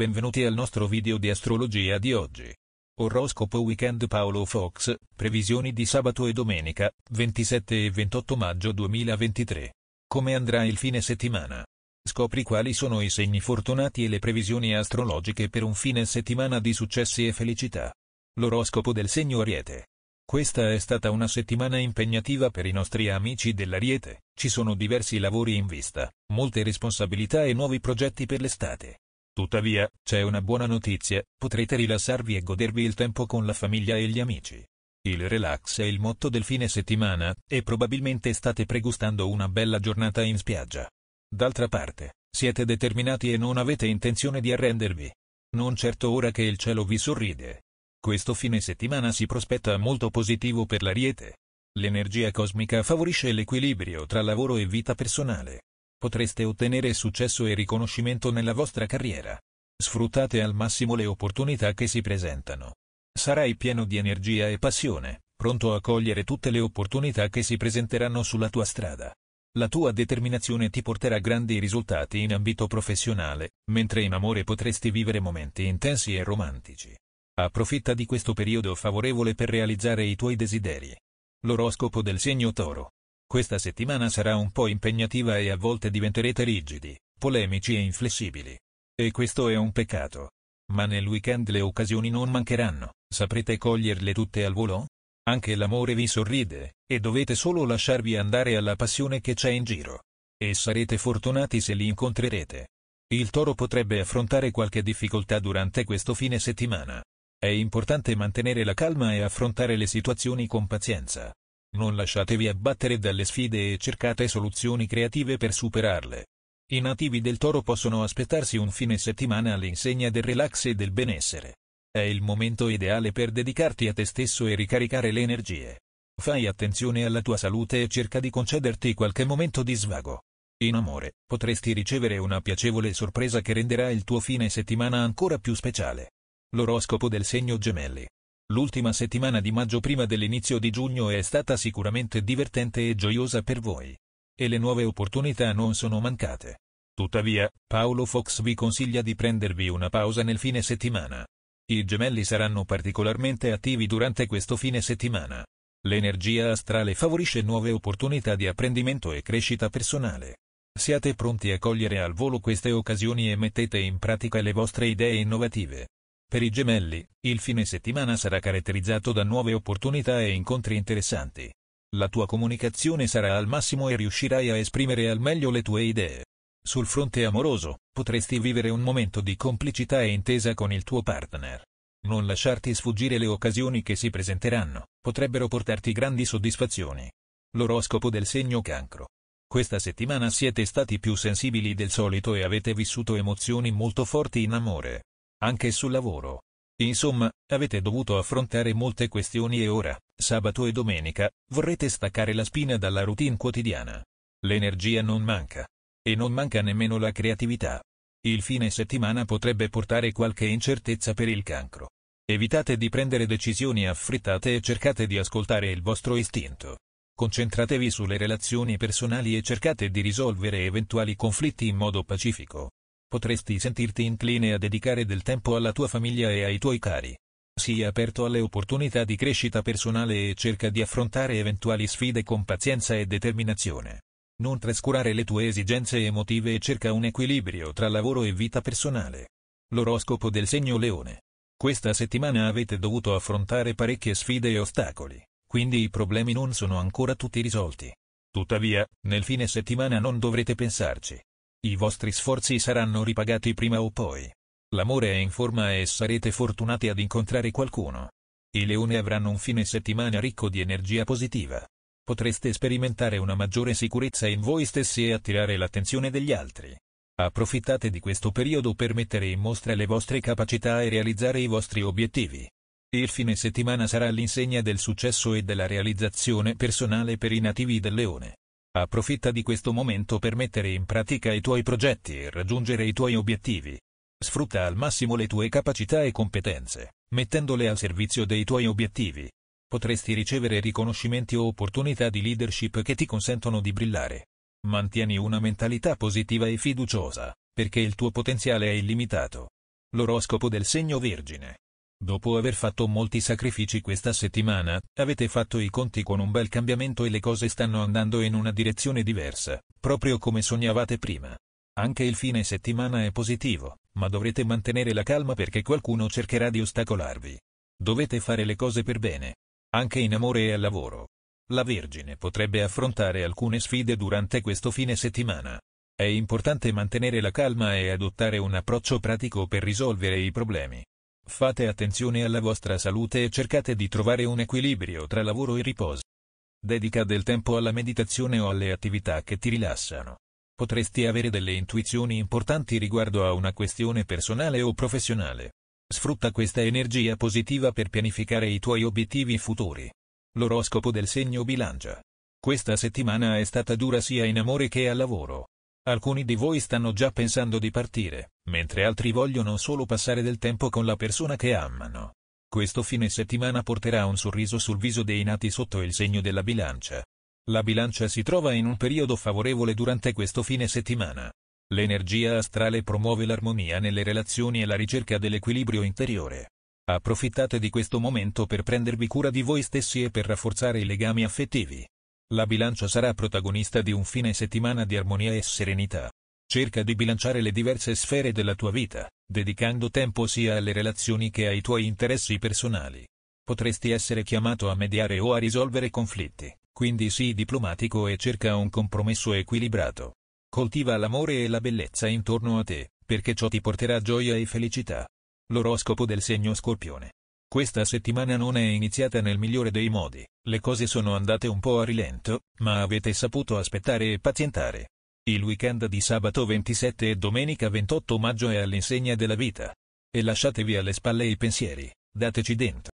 Benvenuti al nostro video di astrologia di oggi. Oroscopo Weekend Paolo Fox, previsioni di sabato e domenica, 27 e 28 maggio 2023. Come andrà il fine settimana? Scopri quali sono i segni fortunati e le previsioni astrologiche per un fine settimana di successi e felicità. L'oroscopo del segno Ariete. Questa è stata una settimana impegnativa per i nostri amici dell'Ariete, ci sono diversi lavori in vista, molte responsabilità e nuovi progetti per l'estate. Tuttavia, c'è una buona notizia, potrete rilassarvi e godervi il tempo con la famiglia e gli amici. Il relax è il motto del fine settimana, e probabilmente state pregustando una bella giornata in spiaggia. D'altra parte, siete determinati e non avete intenzione di arrendervi. Non certo ora che il cielo vi sorride. Questo fine settimana si prospetta molto positivo per l'ariete. L'energia cosmica favorisce l'equilibrio tra lavoro e vita personale potreste ottenere successo e riconoscimento nella vostra carriera. Sfruttate al massimo le opportunità che si presentano. Sarai pieno di energia e passione, pronto a cogliere tutte le opportunità che si presenteranno sulla tua strada. La tua determinazione ti porterà grandi risultati in ambito professionale, mentre in amore potresti vivere momenti intensi e romantici. Approfitta di questo periodo favorevole per realizzare i tuoi desideri. L'oroscopo del segno toro. Questa settimana sarà un po' impegnativa e a volte diventerete rigidi, polemici e inflessibili. E questo è un peccato. Ma nel weekend le occasioni non mancheranno, saprete coglierle tutte al volo? Anche l'amore vi sorride, e dovete solo lasciarvi andare alla passione che c'è in giro. E sarete fortunati se li incontrerete. Il toro potrebbe affrontare qualche difficoltà durante questo fine settimana. È importante mantenere la calma e affrontare le situazioni con pazienza. Non lasciatevi abbattere dalle sfide e cercate soluzioni creative per superarle. I nativi del toro possono aspettarsi un fine settimana all'insegna del relax e del benessere. È il momento ideale per dedicarti a te stesso e ricaricare le energie. Fai attenzione alla tua salute e cerca di concederti qualche momento di svago. In amore, potresti ricevere una piacevole sorpresa che renderà il tuo fine settimana ancora più speciale. L'oroscopo del segno gemelli. L'ultima settimana di maggio prima dell'inizio di giugno è stata sicuramente divertente e gioiosa per voi. E le nuove opportunità non sono mancate. Tuttavia, Paolo Fox vi consiglia di prendervi una pausa nel fine settimana. I gemelli saranno particolarmente attivi durante questo fine settimana. L'energia astrale favorisce nuove opportunità di apprendimento e crescita personale. Siate pronti a cogliere al volo queste occasioni e mettete in pratica le vostre idee innovative. Per i gemelli, il fine settimana sarà caratterizzato da nuove opportunità e incontri interessanti. La tua comunicazione sarà al massimo e riuscirai a esprimere al meglio le tue idee. Sul fronte amoroso, potresti vivere un momento di complicità e intesa con il tuo partner. Non lasciarti sfuggire le occasioni che si presenteranno, potrebbero portarti grandi soddisfazioni. L'oroscopo del segno cancro. Questa settimana siete stati più sensibili del solito e avete vissuto emozioni molto forti in amore anche sul lavoro. Insomma, avete dovuto affrontare molte questioni e ora, sabato e domenica, vorrete staccare la spina dalla routine quotidiana. L'energia non manca. E non manca nemmeno la creatività. Il fine settimana potrebbe portare qualche incertezza per il cancro. Evitate di prendere decisioni affrettate e cercate di ascoltare il vostro istinto. Concentratevi sulle relazioni personali e cercate di risolvere eventuali conflitti in modo pacifico potresti sentirti incline a dedicare del tempo alla tua famiglia e ai tuoi cari. Sii aperto alle opportunità di crescita personale e cerca di affrontare eventuali sfide con pazienza e determinazione. Non trascurare le tue esigenze emotive e cerca un equilibrio tra lavoro e vita personale. L'oroscopo del segno leone. Questa settimana avete dovuto affrontare parecchie sfide e ostacoli, quindi i problemi non sono ancora tutti risolti. Tuttavia, nel fine settimana non dovrete pensarci. I vostri sforzi saranno ripagati prima o poi. L'amore è in forma e sarete fortunati ad incontrare qualcuno. I leoni avranno un fine settimana ricco di energia positiva. Potreste sperimentare una maggiore sicurezza in voi stessi e attirare l'attenzione degli altri. Approfittate di questo periodo per mettere in mostra le vostre capacità e realizzare i vostri obiettivi. Il fine settimana sarà l'insegna del successo e della realizzazione personale per i nativi del leone. Approfitta di questo momento per mettere in pratica i tuoi progetti e raggiungere i tuoi obiettivi. Sfrutta al massimo le tue capacità e competenze, mettendole al servizio dei tuoi obiettivi. Potresti ricevere riconoscimenti o opportunità di leadership che ti consentono di brillare. Mantieni una mentalità positiva e fiduciosa, perché il tuo potenziale è illimitato. L'oroscopo del segno Vergine. Dopo aver fatto molti sacrifici questa settimana, avete fatto i conti con un bel cambiamento e le cose stanno andando in una direzione diversa, proprio come sognavate prima. Anche il fine settimana è positivo, ma dovrete mantenere la calma perché qualcuno cercherà di ostacolarvi. Dovete fare le cose per bene. Anche in amore e al lavoro. La Vergine potrebbe affrontare alcune sfide durante questo fine settimana. È importante mantenere la calma e adottare un approccio pratico per risolvere i problemi. Fate attenzione alla vostra salute e cercate di trovare un equilibrio tra lavoro e riposo. Dedica del tempo alla meditazione o alle attività che ti rilassano. Potresti avere delle intuizioni importanti riguardo a una questione personale o professionale. Sfrutta questa energia positiva per pianificare i tuoi obiettivi futuri. L'oroscopo del segno bilancia. Questa settimana è stata dura sia in amore che al lavoro. Alcuni di voi stanno già pensando di partire, mentre altri vogliono solo passare del tempo con la persona che amano. Questo fine settimana porterà un sorriso sul viso dei nati sotto il segno della bilancia. La bilancia si trova in un periodo favorevole durante questo fine settimana. L'energia astrale promuove l'armonia nelle relazioni e la ricerca dell'equilibrio interiore. Approfittate di questo momento per prendervi cura di voi stessi e per rafforzare i legami affettivi. La bilancia sarà protagonista di un fine settimana di armonia e serenità. Cerca di bilanciare le diverse sfere della tua vita, dedicando tempo sia alle relazioni che ai tuoi interessi personali. Potresti essere chiamato a mediare o a risolvere conflitti, quindi sii diplomatico e cerca un compromesso equilibrato. Coltiva l'amore e la bellezza intorno a te, perché ciò ti porterà gioia e felicità. L'oroscopo del segno Scorpione. Questa settimana non è iniziata nel migliore dei modi, le cose sono andate un po' a rilento, ma avete saputo aspettare e pazientare. Il weekend di sabato 27 e domenica 28 maggio è all'insegna della vita. E lasciatevi alle spalle i pensieri, dateci dentro.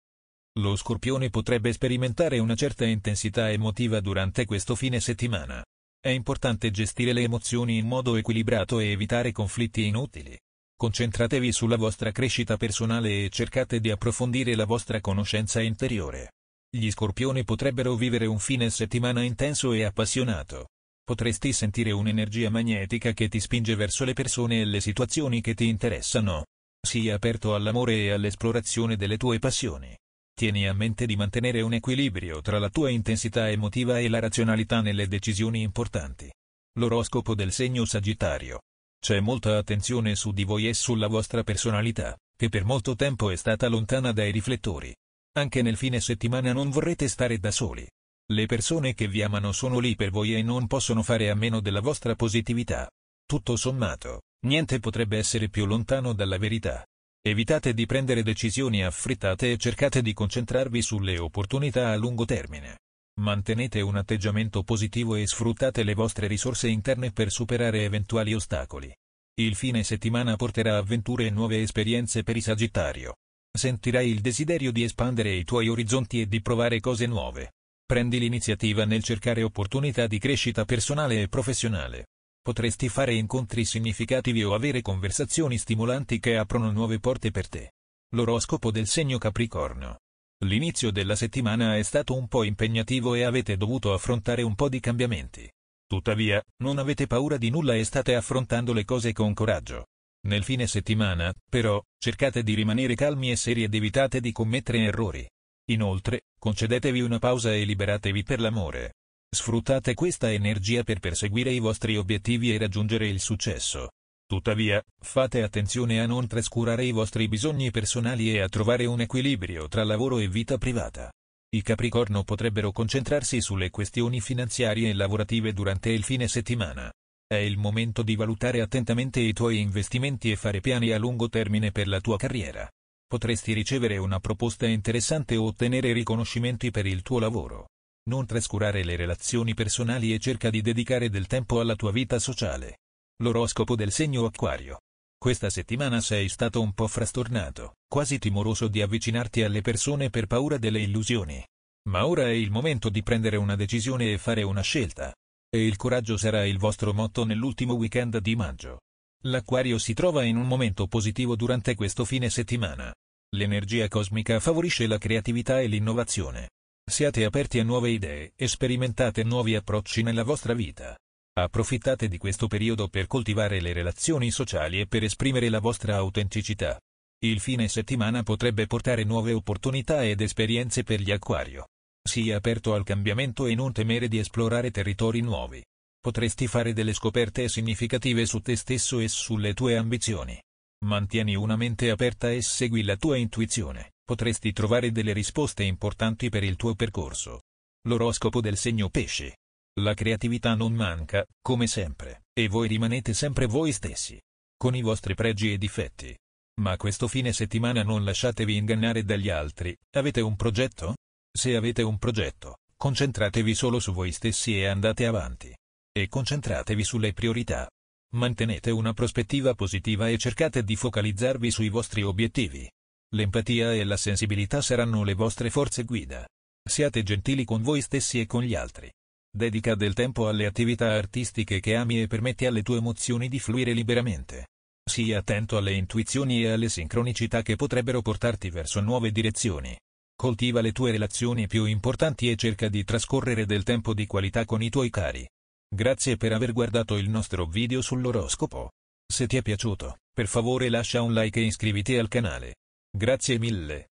Lo scorpione potrebbe sperimentare una certa intensità emotiva durante questo fine settimana. È importante gestire le emozioni in modo equilibrato e evitare conflitti inutili. Concentratevi sulla vostra crescita personale e cercate di approfondire la vostra conoscenza interiore. Gli scorpioni potrebbero vivere un fine settimana intenso e appassionato. Potresti sentire un'energia magnetica che ti spinge verso le persone e le situazioni che ti interessano. Sii aperto all'amore e all'esplorazione delle tue passioni. Tieni a mente di mantenere un equilibrio tra la tua intensità emotiva e la razionalità nelle decisioni importanti. L'oroscopo del segno Sagittario c'è molta attenzione su di voi e sulla vostra personalità, che per molto tempo è stata lontana dai riflettori. Anche nel fine settimana non vorrete stare da soli. Le persone che vi amano sono lì per voi e non possono fare a meno della vostra positività. Tutto sommato, niente potrebbe essere più lontano dalla verità. Evitate di prendere decisioni affrettate e cercate di concentrarvi sulle opportunità a lungo termine mantenete un atteggiamento positivo e sfruttate le vostre risorse interne per superare eventuali ostacoli. Il fine settimana porterà avventure e nuove esperienze per i Sagittario. Sentirai il desiderio di espandere i tuoi orizzonti e di provare cose nuove. Prendi l'iniziativa nel cercare opportunità di crescita personale e professionale. Potresti fare incontri significativi o avere conversazioni stimolanti che aprono nuove porte per te. L'oroscopo del segno Capricorno. L'inizio della settimana è stato un po' impegnativo e avete dovuto affrontare un po' di cambiamenti. Tuttavia, non avete paura di nulla e state affrontando le cose con coraggio. Nel fine settimana, però, cercate di rimanere calmi e seri ed evitate di commettere errori. Inoltre, concedetevi una pausa e liberatevi per l'amore. Sfruttate questa energia per perseguire i vostri obiettivi e raggiungere il successo. Tuttavia, fate attenzione a non trascurare i vostri bisogni personali e a trovare un equilibrio tra lavoro e vita privata. I Capricorno potrebbero concentrarsi sulle questioni finanziarie e lavorative durante il fine settimana. È il momento di valutare attentamente i tuoi investimenti e fare piani a lungo termine per la tua carriera. Potresti ricevere una proposta interessante o ottenere riconoscimenti per il tuo lavoro. Non trascurare le relazioni personali e cerca di dedicare del tempo alla tua vita sociale. L'oroscopo del segno Acquario. Questa settimana sei stato un po' frastornato, quasi timoroso di avvicinarti alle persone per paura delle illusioni. Ma ora è il momento di prendere una decisione e fare una scelta. E il coraggio sarà il vostro motto nell'ultimo weekend di maggio. L'Acquario si trova in un momento positivo durante questo fine settimana. L'energia cosmica favorisce la creatività e l'innovazione. Siate aperti a nuove idee e sperimentate nuovi approcci nella vostra vita. Approfittate di questo periodo per coltivare le relazioni sociali e per esprimere la vostra autenticità. Il fine settimana potrebbe portare nuove opportunità ed esperienze per gli acquario. Sii aperto al cambiamento e non temere di esplorare territori nuovi. Potresti fare delle scoperte significative su te stesso e sulle tue ambizioni. Mantieni una mente aperta e segui la tua intuizione, potresti trovare delle risposte importanti per il tuo percorso. L'oroscopo del segno pesce. La creatività non manca, come sempre, e voi rimanete sempre voi stessi. Con i vostri pregi e difetti. Ma questo fine settimana non lasciatevi ingannare dagli altri. Avete un progetto? Se avete un progetto, concentratevi solo su voi stessi e andate avanti. E concentratevi sulle priorità. Mantenete una prospettiva positiva e cercate di focalizzarvi sui vostri obiettivi. L'empatia e la sensibilità saranno le vostre forze guida. Siate gentili con voi stessi e con gli altri. Dedica del tempo alle attività artistiche che ami e permetti alle tue emozioni di fluire liberamente. Sii attento alle intuizioni e alle sincronicità che potrebbero portarti verso nuove direzioni. Coltiva le tue relazioni più importanti e cerca di trascorrere del tempo di qualità con i tuoi cari. Grazie per aver guardato il nostro video sull'oroscopo. Se ti è piaciuto, per favore lascia un like e iscriviti al canale. Grazie mille.